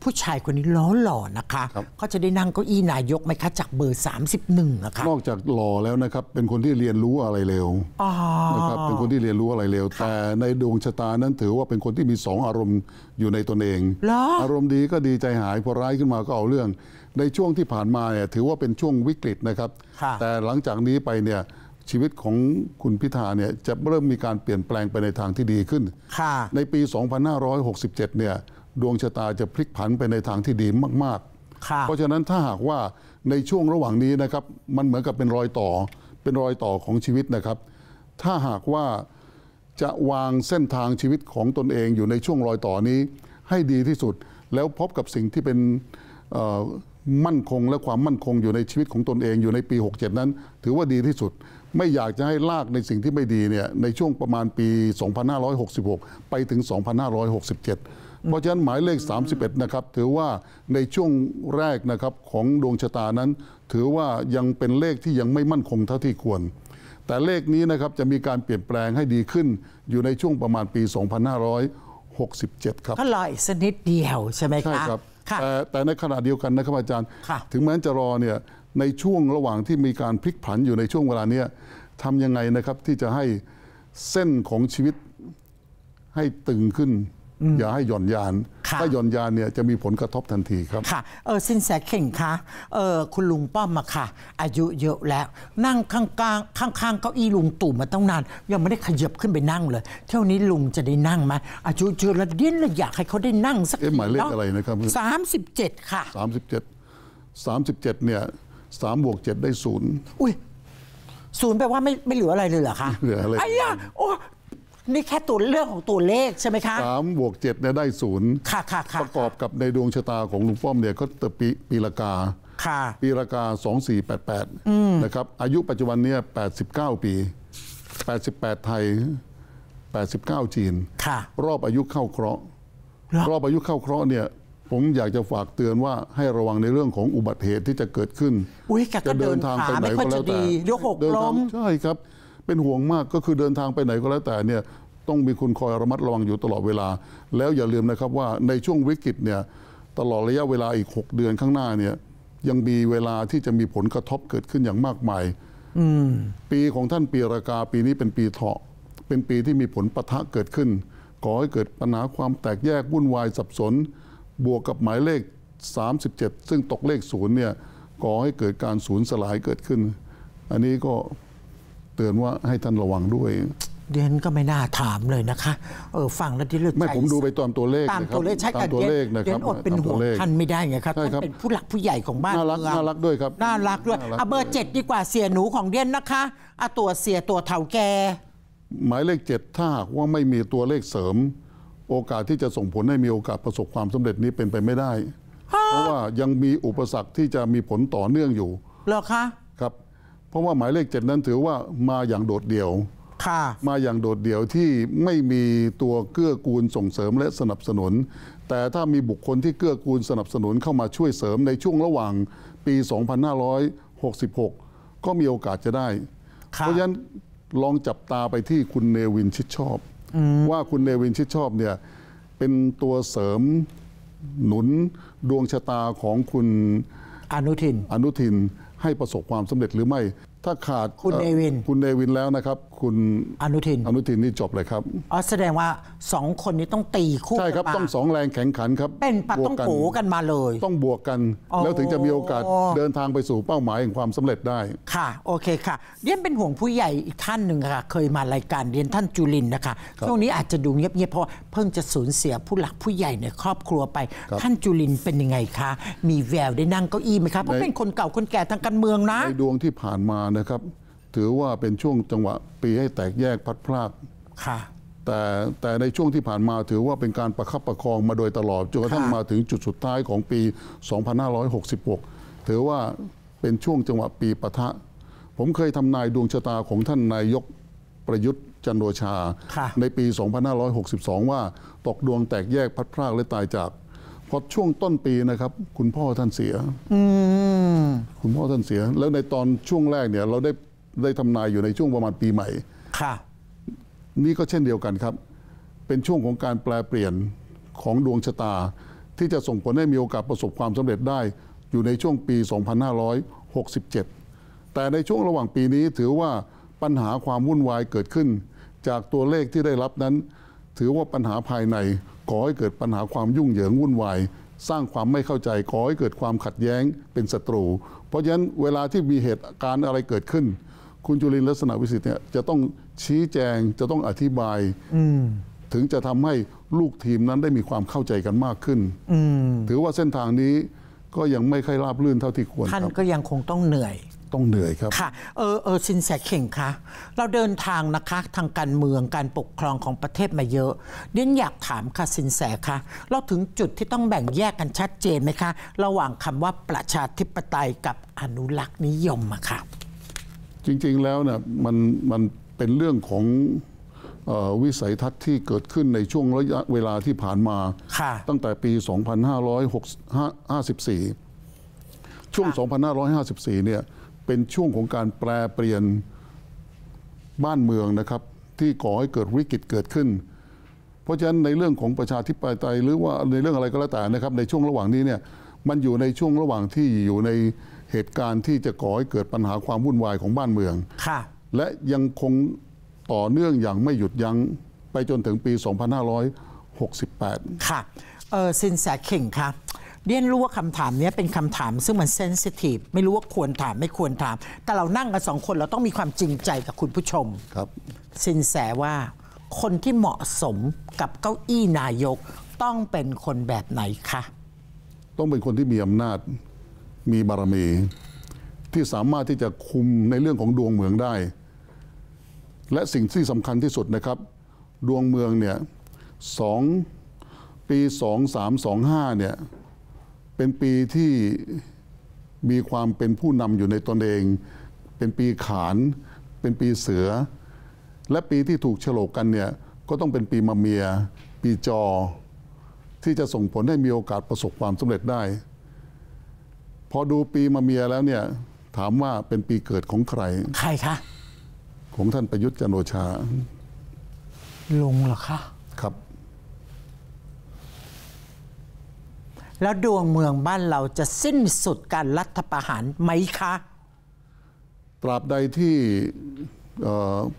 ผู้ชายคนนี้ล้อหล่อนะคะเขาจะได้นั่งเก้าอี้นายกไหมคะจากเบอร์31นะคะนอกจากหล่อแล้วนะครับเป็นคนที่เรียนรู้อะไรเร็วนะครับเป็นคนที่เรียนรู้อะไรเร็ว แต่ในดวงชะตานั้นถือว่าเป็นคนที่มีสองอารมณ์อยู่ในตนเองอารมณ์ดีก็ดีใจหายพอร้ายขึ้นมาก็เอาเรื่อง ในช่วงที่ผ่านมาเนี่ยถือว่าเป็นช่วงวิกฤตนะครับแต่หลังจากนี้ไปเนี่ยชีวิตของคุณพิธาเนี่ยจะเริ่มมีการเปลี่ยนแปลงไปในทางที่ดีขึ้นในปี 2567เนี่ยดวงชะตาจะพลิกผันไปในทางที่ดีมากๆเพราะฉะนั้นถ้าหากว่าในช่วงระหว่างนี้นะครับมันเหมือนกับเป็นรอยต่อเป็นรอยต่อของชีวิตนะครับ ถ้าหากว่าจะวางเส้นทางชีวิตของตนเองอยู่ในช่วงรอยต่อนี้ให้ดีที่สุดแล้วพบกับสิ่งที่เป็นมั่นคงและความมั่นคงอยู่ในชีวิตของตนเองอยู่ในปี 67 นั้น ถือว่าดีที่สุด ไม่อยากจะให้ลากในสิ่งที่ไม่ดีเนี่ยในช่วงประมาณปี 2566 ไปถึง 2567เพราะฉะนั้นหมายเลข31นะครับถือว่าในช่วงแรกนะครับของดวงชะตานั้น ถือว่ายังเป็นเลขที่ยังไม่มั่นคงเท่าที่ควร แต่เลขนี้นะครับจะมีการเปลี่ยนแปลงให้ดีขึ้น อยู่ในช่วงประมาณปี2567ครับก็ลอยกสักนิดเดียวใช่ไหมคะใช่ครับแต่แต่ในขณะเดียวกันนะครับอาจารย์ ถึงแม้จะรอเนี่ยในช่วงระหว่างที่มีการพลิกผันอยู่ในช่วงเวลานี้ทำยังไงนะครับที่จะให้เส้นของชีวิตให้ตึงขึ้นอย่าให้หย่อนยานถ้าหย่อนยานเนี่ยจะมีผลกระทบทันทีครับค่ะเออสินแสเข่งคะเออคุณลุงป้อมมาค่ะอายุเยอะแล้ว นั่งข้างกลางข้างข้างเก้าอี้ลุงตู่มาตั้งนาน ยังไม่ได้ขยับขึ้นไปนั่งเลย เท่านี้ลุงจะได้นั่งไหมอายุเยอะแล้วเด่นเลยอยากให้เขาได้นั่ง สักเอ๊หมายเลขอะไรนะครับสามสิบเจ็ดค่ะสามสิบเจ็ดสามสิบเจ็ดเนี่ยสามบวกเจ็ดได้ศูนย์อุ้ยศูนย์แปลว่าไม่ไม่เหลืออะไรเลยเหรอคะเหลืออะไรไอ้ยาโอ้นี่แค่ตัวเรื่องของตัวเลขใช่ไหมคะสามบวกเจ็ดเนี่ยได้ศูนย์ค่ะค่ะค่ะประกอบกับในดวงชะตาของลุงป้อมเนี่ยเขาเตปีปีละกาค่ะปีละกาดแปดนะครับ อายุปัจจุบันเนี่ยแปดสิบเก้าปีแแปดสิบปดไทย 89 จีนรอบอายุเข้าเคราะห์รอบอายุเข้าเคราะห์เนี่ย ผมอยากจะฝากเตือนว่าให้ระวังในเรื่องของอุบัติเหตุที่จะเกิดขึ้นจะเดินทางไปไหนก็แล้วแต่เดินทางใช่ครับเป็นห่วงมากก็คือเดินทางไปไหนก็แล้วแต่เนี่ยต้องมีคุณคอยระมัดระวังอยู่ตลอดเวลา แล้วอย่าลืมนะครับว่าในช่วงวิกฤตเนี่ย ตลอดระยะเวลาอีก 6เดือนข้างหน้าเนี่ยยังมีเวลาที่จะมีผลกระทบเกิดขึ้นอย่างมากมายปีของท่านปีรากาปีนี้เป็นปีเถาะเป็นปีที่มีผลปะทะเกิดขึ้นก่อให้เกิดปัญหาความแตกแยกวุ่นวายสับสนบวกกับหมายเลข37ซึ่งตกเลขศูนย์เนี่ยก่อให้เกิดการสูญสลายเกิดขึ้น อันนี้ก็ตือนว่าให้ท่านระวังด้วย เดีอยก็ไม่น่าถามเลยนะคะ เออฟังแล้วที่เลือกไม่ผมดูไปตามตัวเลขตามตัวเลขใช่ตามตัวเลขนะครับเดีอยอดเป็นห่วงท่านไม่ได้ไงครับท่านเป็นผู้หลักผู้ใหญ่ของบ้านน่ารักน่ารักด้วยครับ น่ารักด้วยเอาเบอร์เจ็ดดีกว่าเสียหนูของเดียนนะคะเอาตัวเสียตัวเถาแกหมายเลขเจ็ดถ้าว่าไม่มีตัวเลขเสริม โอกาสที่จะส่งผลให้มีโอกาสประสบความสำเร็จนี้เป็นไปไม่ได้ เพราะว่ายังมีอุปสรรคที่จะมีผลต่อเนื่องอยู่เหรอคะเพราะว่าหมายเลขเจ็ดนั้นถือว่ามาอย่างโดดเดี่ยวมาอย่างโดดเดี่ยวที่ไม่มีตัวเกื้อกูลส่งเสริมและสนับสนุน แต่ถ้ามีบุคคลที่เกื้อกูลสนับสนุนเข้ามาช่วยเสริมในช่วงระหว่างปี 2566 ก็มีโอกาสจะได้เพราะฉะนั้นลองจับตาไปที่คุณเนวินชิดชอบอว่าคุณเนวินชิดชอบเนี่ยเป็นตัวเสริมหนุน ดวงชะตาของคุณอนุทินอนุทินให้ประสบความสำเร็จหรือไม่ ถ้าขาดคุณเดวิน คุณเดวินแล้วนะครับคุณอนุทิน อนุทินนี่จบเลยครับอ๋อแสดงว่าสองคนนี้ต้องตีคู่ใช่ครับ ต้องสองแรงแข่งขันครับเป็นปัต้องโผกันมาเลย ต้องบวกกัน แล้วถึงจะมีโอกาสเดินทางไปสู่เป้าหมายแห่งความสำเร็จได้ค่ะ โอเคค่ะเรียนเป็นห่วงผู้ใหญ่อีกท่านหนึ่งค่ะเคยมารายการเรียนท่านจุลินนะคะช่วงนี้อาจจะดูเงียบๆเพราะเพิ่งจะสูญเสียผู้หลักผู้ใหญ่ใน ครอบครัวไป ท่านจุลินเป็นยังไงคะมีแววได้นั่งเก้าอี้ไหมคะเพราะเป็นคนเก่าคนแก่ทางการเมืองนะในดวงที่ผ่านมานะครับถือว่าเป็นช่วงจังหวะปีให้แตกแยกพัดพลากค่ะ แต่แต่ในช่วงที่ผ่านมาถือว่าเป็นการประคับประคองมาโดยตลอดจนกระทั่งมาถึงจุดสุดท้ายของปี 2566 ถือว่าเป็นช่วงจังหวะปีปะทะ ผมเคยทำนายดวงชะตาของท่านนายกประยุทธ์จันโอชา ในปี 2562 ว่าตกดวงแตกแยกพัดพรากและตายจากพอช่วงต้นปีนะครับ คุณพ่อท่านเสียคุณพ่อท่านเสีย แล้วในตอนช่วงแรกเนี่ยเราได้ได้ทำนายอยู่ในช่วงประมาณปีใหม่ค่ะนี่ก็เช่นเดียวกันครับ เป็นช่วงของการแปลเปลี่ยนของดวงชะตา ที่จะส่งผลให้มีโอกาสประสบความสำเร็จได้อยู่ในช่วงปี 2567 แต่ในช่วงระหว่างปีนี้ถือว่าปัญหาความวุ่นวายเกิดขึ้น จากตัวเลขที่ได้รับนั้น ถือว่าปัญหาภายในก่อให้เกิดปัญหาความยุ่งเหยิงวุ่นวายสร้างความไม่เข้าใจก่อให้เกิดความขัดแย้งเป็นศัตรู เพราะฉะนั้นเวลาที่มีเหตุการณ์อะไรเกิดขึ้นคุณจุลินลักษณะวิสิทธิ์เนี่ยจะต้องชี้แจงจะต้องอธิบายถึงจะทำให้ลูกทีมนั้นได้มีความเข้าใจกันมากขึ้นถือว่าเส้นทางนี้ก็ยังไม่ค่อยราบรื่นเท่าที่ควรท่านก็ยังคงต้องเหนื่อย ต้องเหนื่อยครับค่ะเออเออสินแสเข่งคะเราเดินทางนะคะ ทางการเมืองการปกครองของประเทศมาเยอะเดี๋ยวอยากถามค่ะสินแสคะเราถึงจุดที่ต้องแบ่งแยกกันชัดเจนไหมคะ ระหว่างคำว่าประชาธิปไตยกับอนุรักษ์นิยมอะค่ะจริงๆแล้วเนี่ยมันมันเป็นเรื่องของวิสัยทัศน์ที่เกิดขึ้นในช่วงระยะเวลาที่ผ่านมาตั้งแต่ปี 2554 ช่วง 2554 เนี่ยเป็นช่วงของการแปลเปลี่ยนบ้านเมืองนะครับ ที่ก่อให้เกิดวิกฤตเกิดขึ้น เพราะฉะนั้นในเรื่องของประชาธิปไตย หรือว่าในเรื่องอะไรก็แล้วแต่นะครับในช่วงระหว่างนี้เนี่ยมันอยู่ในช่วงระหว่างที่อยู่ในเหตุการณ์ที่จะก่อให้เกิดปัญหาความวุ่นวายของบ้านเมือง และยังคงต่อเนื่องอย่างไม่หยุดยั้งไปจนถึงปี 2568 ค่ะเออสินแสเข่งค่ะเรียนรู้ว่าคำถามนี้เป็นคำถามซึ่งมันเซนซิทีฟไม่รู้ว่าควรถามไม่ควรถาม แต่เรานั่งกันสองคนเราต้องมีความจริงใจกับคุณผู้ชมครับสินแสว่าคนที่เหมาะสมกับเก้าอี้นายกต้องเป็นคนแบบไหนคะต้องเป็นคนที่มีอำนาจมีบารมี ที่สามารถที่จะคุมในเรื่องของดวงเมืองได้ และสิ่งที่สำคัญที่สุดนะครับ ดวงเมืองเนี่ยสองปี2325เนี่ยเป็นปีที่มีความเป็นผู้นำอยู่ในตนเอง เป็นปีขาน เป็นปีเสือ และปีที่ถูกฉลกกันเนี่ยก็ต้องเป็นปีมะเมีย ปีจอที่จะส่งผลให้มีโอกาสประสบความสำเร็จได้พอดูปีมาเมียแล้วเนี่ยถามว่าเป็นปีเกิดของใคร ใครคะของท่านประยุทธ์จันโอชา ลงเหรอคะ ครับ แล้วดวงเมืองบ้านเราจะสิ้นสุดการรัฐประหารไหมคะ ตราบใดที่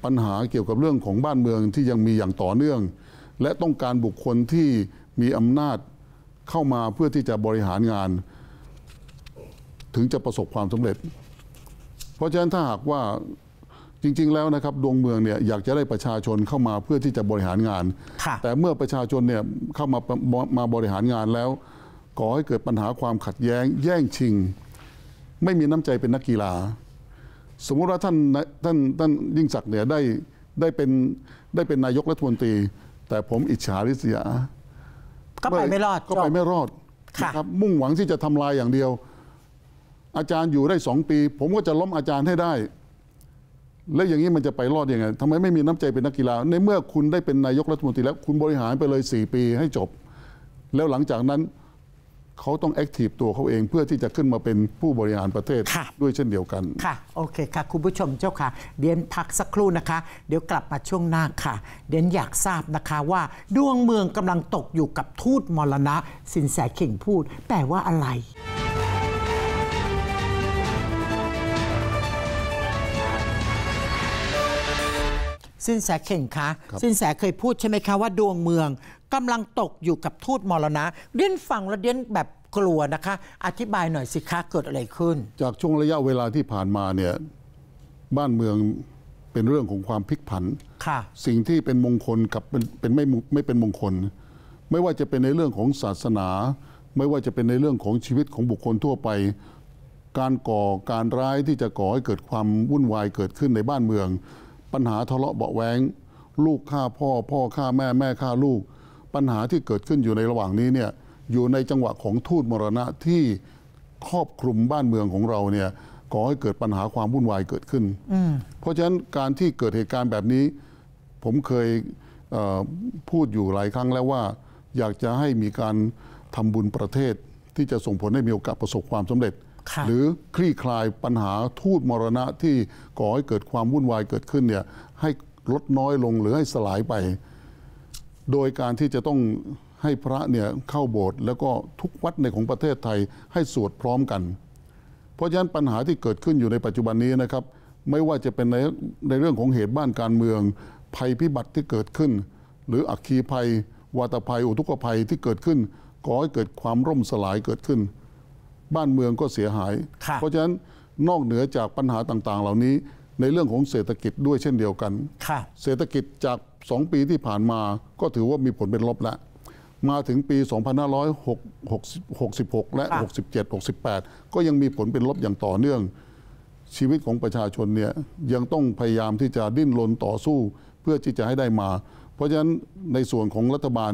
ปัญหาเกี่ยวกับเรื่องของบ้านเมืองที่ยังมีอย่างต่อเนื่อง และต้องการบุคคลที่มีอำนาจเข้ามาเพื่อที่จะบริหารงานถึงจะประสบความสำเร็จ เพราะฉะนั้นถ้าหากว่าจริง ๆ แล้วนะครับดวงเมืองเนี่ยอยากจะได้ประชาชนเข้ามาเพื่อที่จะบริหารงาน แต่เมื่อประชาชนเนี่ยเข้ามามาบริหารงานแล้วก่อให้เกิดปัญหาความขัดแย้งแย่งชิง ไม่มีน้ำใจเป็นนักกีฬา สมมุติว่าท่านท่านท่านยิ่งศักดิ์เนี่ยได้ได้เป็นได้เป็นนายกรัฐมนตรี แต่ผมอิจฉาริษยาก็ไปไม่รอดก็ไปไม่รอดนะครับมุ่งหวังที่จะทำลายอย่างเดียวอาจารย์อยู่ได้สองปี ผมก็จะล้มอาจารย์ให้ได้ และอย่างนี้มันจะไปรอดอยังไงทำไมไม่มีน้ำใจเป็นนักกีฬา ในเมื่อคุณได้เป็นนายกรัฐมนตรีแล้ว คุณบริหารไปเลย 4 ปีให้จบ แล้วหลังจากนั้นเขาต้องแอคทีฟตัวเขาเองเพื่อที่จะขึ้นมาเป็นผู้บริหารประเทศ ด้วยเช่นเดียวกันค่ะโอเคค่ะ คุณผู้ชมเจ้าค่ะเดียนพักสักครู่นะคะ เดี๋ยวกลับมาช่วงหน้าค่ะเดียนอยากทราบนะคะว่าดวงเมืองกำลังตกอยู่กับทูตมรณะ สินแสเข่งพูด แปลว่าอะไรสินแสเข่งคะ สินแสเคยพูดใช่ไหมคะว่าดวงเมืองกำลังตกอยู่กับทูตมรณะเดินฟังแล้วเดินแบบกลัวนะคะ อธิบายหน่อยสิคะ เกิดอะไรขึ้น จากช่วงระยะเวลาที่ผ่านมาเนี่ย บ้านเมืองเป็นเรื่องของความพลิกผันสิ่งที่เป็นมงคลกับเป็นไม่ไม่เป็นมงคล ไม่ว่าจะเป็นในเรื่องของศาสนา ไม่ว่าจะเป็นในเรื่องของชีวิตของบุคคลทั่วไป การก่อการร้ายที่จะก่อให้เกิดความวุ่นวายเกิดขึ้นในบ้านเมืองปัญหาทะเลาะเบาแหวงลูกฆ่าพ่อพ่อฆ่าแม่แม่ฆ่าลูก ปัญหาที่เกิดขึ้นอยู่ในระหว่างนี้เนี่ยอยู่ในจังหวะของทูตมรณะที่ครอบคลุมบ้านเมืองของเราเนี่ยก่อให้เกิดปัญหาความวุ่นวายเกิดขึ้น เพราะฉะนั้นการที่เกิดเหตุการณ์แบบนี้ผมเคยเพูดอยู่หลายครั้งแล้วว่า อยากจะให้มีการทำบุญประเทศที่จะส่งผลให้มีโอกาสประสบความสำเร็จหรือคลี่คลายปัญหาทูตมรณะที่ก่อให้เกิดความวุ่นวายเกิดขึ้นเนี่ยให้ลดน้อยลงหรือให้สลายไป โดยการที่จะต้องให้พระเนี่ยเข้าโบสถ์แล้วก็ทุกวัดในของประเทศไทยให้สวดพร้อมกัน เพราะฉะนั้นปัญหาที่เกิดขึ้นอยู่ในปัจจุบันนี้นะครับ ไม่ว่าจะเป็นในในเรื่องของเหตุบ้านการเมืองภัยพิบัติที่เกิดขึ้น หรืออัคคีภัยวาตภัย อุทกภัยที่เกิดขึ้นก่อให้เกิดความร่มสลายเกิดขึ้นบ้านเมืองก็เสียหาย เพราะฉะนั้นนอกเหนือจากปัญหาต่างๆ เหล่านี้ในเรื่องของเศรษฐกิจด้วยเช่นเดียวกัน เศรษฐกิจจาก 2 ปีที่ผ่านมาก็ถือว่ามีผลเป็นลบแล้ว มาถึงปี 2566 และ 67 68 ก็ยังมีผลเป็นลบอย่างต่อเนื่องชีวิตของประชาชนเนี่ยยังต้องพยายามที่จะดิ้นรนต่อสู้เพื่อที่จะให้ได้มา เพราะฉะนั้นในส่วนของรัฐบาล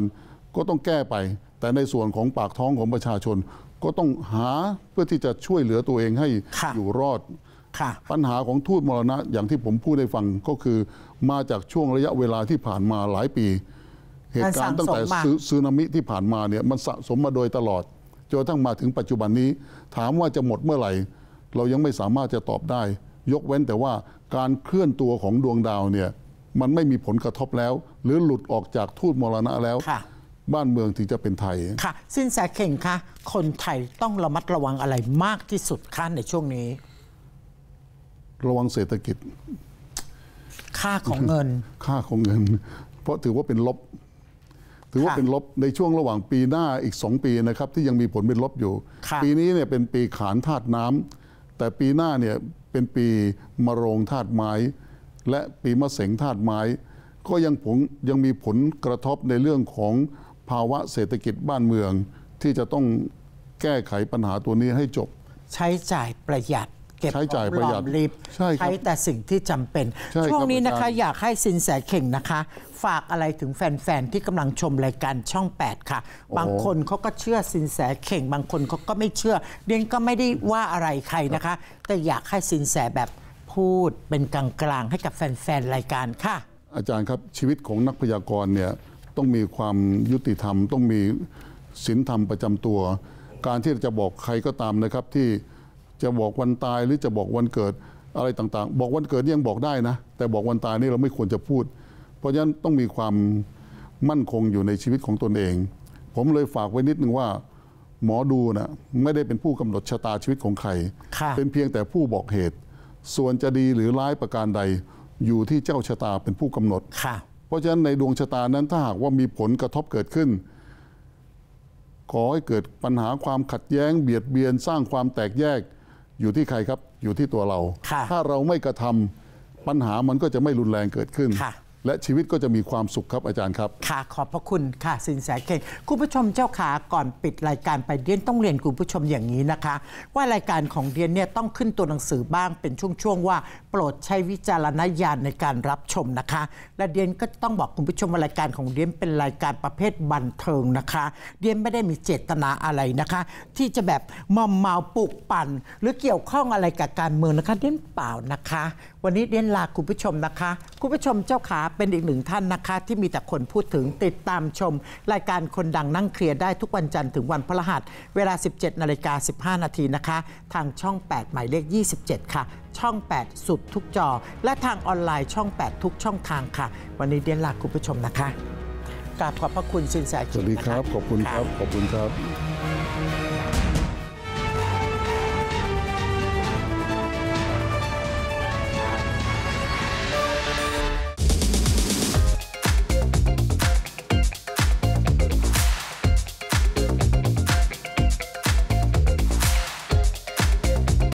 ก็ต้องแก้ไปแต่ในส่วนของปากท้องของประชาชนก็ต้องหาเพื่อที่จะช่วยเหลือตัวเองให้อยู่รอดปัญหาของทูตมรณะอย่างที่ผมพูดให้ฟังก็คือมาจากช่วงระยะเวลาที่ผ่านมาหลายปี เหตุการณ์ตั้งแต่ซึนามิที่ผ่านมาเนี่ยมันสะสมมาโดยตลอดจนทั้งมาถึงปัจจุบันนี้ ถามว่าจะหมดเมื่อไหร่เรายังไม่สามารถจะตอบได้ ยกเว้นแต่ว่าการเคลื่อนตัวของดวงดาวเนี่ยมันไม่มีผลกระทบแล้ว หรือหลุดออกจากทูตมรณะแล้วบ้านเมืองถึงจะเป็นไทย ค่ะ สินแสเข่งคะ คนไทยต้องระมัดระวังอะไรมากที่สุดคะในช่วงนี้ ระวังเศรษฐกิจ ค่าของเงิน ค่าของเงิน เพราะถือว่าเป็นลบ ถือว่าเป็นลบ ในช่วงระหว่างปีหน้าอีกสองปีนะครับที่ยังมีผลเป็นลบอยู่ ปีนี้เนี่ยเป็นปีขานธาตุน้ำ แต่ปีหน้าเนี่ยเป็นปีมะโรงธาตุไม้ และปีมะเสงธาตุไม้ ก็ยังผลยังมีผลกระทบในเรื่องของภาวะเศรษฐกิจบ้านเมืองที่จะต้องแก้ไขปัญหาตัวนี้ให้จบ ใช้จ่ายประหยัด เก็บใช้จ่ายประหยัดรีบใช้แต่สิ่งที่จำเป็น ช่วงนี้นะคะ อยากให้สินแสเข่งนะคะ ฝากอะไรถึงแฟน ๆ ที่กำลังชมรายการช่อง 8 ค่ะ บางคนเขาก็เชื่อสินแสเข่งบางคนเขาก็ไม่เชื่อเรียนก็ไม่ได้ว่าอะไรใครนะคะ แต่อยากให้สินแสแบบพูดเป็นกลางๆให้กับแฟนๆรายการค่ะ อาจารย์ครับชีวิตของนักพยากรณ์เนี่ยต้องมีความยุติธรรม ต้องมีศีลธรรมประจำตัว การที่จะบอกใครก็ตามนะครับที่จะบอกวันตายหรือจะบอกวันเกิดอะไรต่างๆ บอกวันเกิดยังบอกได้นะ แต่บอกวันตายนี่เราไม่ควรจะพูด เพราะฉะนั้นต้องมีความมั่นคงอยู่ในชีวิตของตนเอง ผมเลยฝากไว้นิดนึงว่าหมอดูนะไม่ได้เป็นผู้กำหนดชะตาชีวิตของใคร เป็นเพียงแต่ผู้บอกเหตุส่วนจะดีหรือร้ายประการใดอยู่ที่เจ้าชะตาเป็นผู้กำหนดเพราะฉะนั้นในดวงชะตานั้นถ้าหากว่ามีผลกระทบเกิดขึ้น ขอให้เกิดปัญหาความขัดแย้ง เบียดเบียนสร้างความแตกแยกอยู่ที่ใครครับอยู่ที่ตัวเรา ถ้าเราไม่กระทำปัญหามันก็จะไม่รุนแรงเกิดขึ้นและชีวิตก็จะมีความสุขครับอาจารย์ครับ ค่ะขอบพระคุณค่ะ สินแสเก่งคุณผู้ชมเจ้าขา ก่อนปิดรายการไปเดียนต้องเรียนคุณผู้ชมอย่างนี้นะคะ ว่ารายการของเดียนเนี่ยต้องขึ้นตัวหนังสือบ้างเป็นช่วงๆว่า โปรดใช้วิจารณญาณในการรับชมนะคะ และเดียนก็ต้องบอกคุณผู้ชมว่ารายการของเดียนเป็นรายการประเภทบันเทิงนะคะเดียนไม่ได้มีเจตนาอะไรนะคะ ที่จะแบบมอมเมาปลุกปั่น หรือเกี่ยวข้องอะไรกับการเมืองนะคะเดียนเปล่านะคะ วันนี้เดียนลาคุณผู้ชมนะคะคุณผู้ชมเจ้าขาเป็นอีกหนึ่งท่านนะคะที่มีแต่คนพูดถึงติดตามชมรายการคนดังนั่งเคลียร์ได้ทุกวันจันทร์ถึงวันพฤหัสเวลา 17นาฬิกา15นาทีนะคะ ทางช่อง8หมายเลข 27 ค่ะ ช่อง 8 สุดทุกจอ และทางออนไลน์ช่อง 8 ทุกช่องทางค่ะ วันนี้เดียนลาคุณผู้ชมนะคะกราบขอบพระคุณสินแสสวัสดีครับ ขอบคุณครับขอบคุณครับ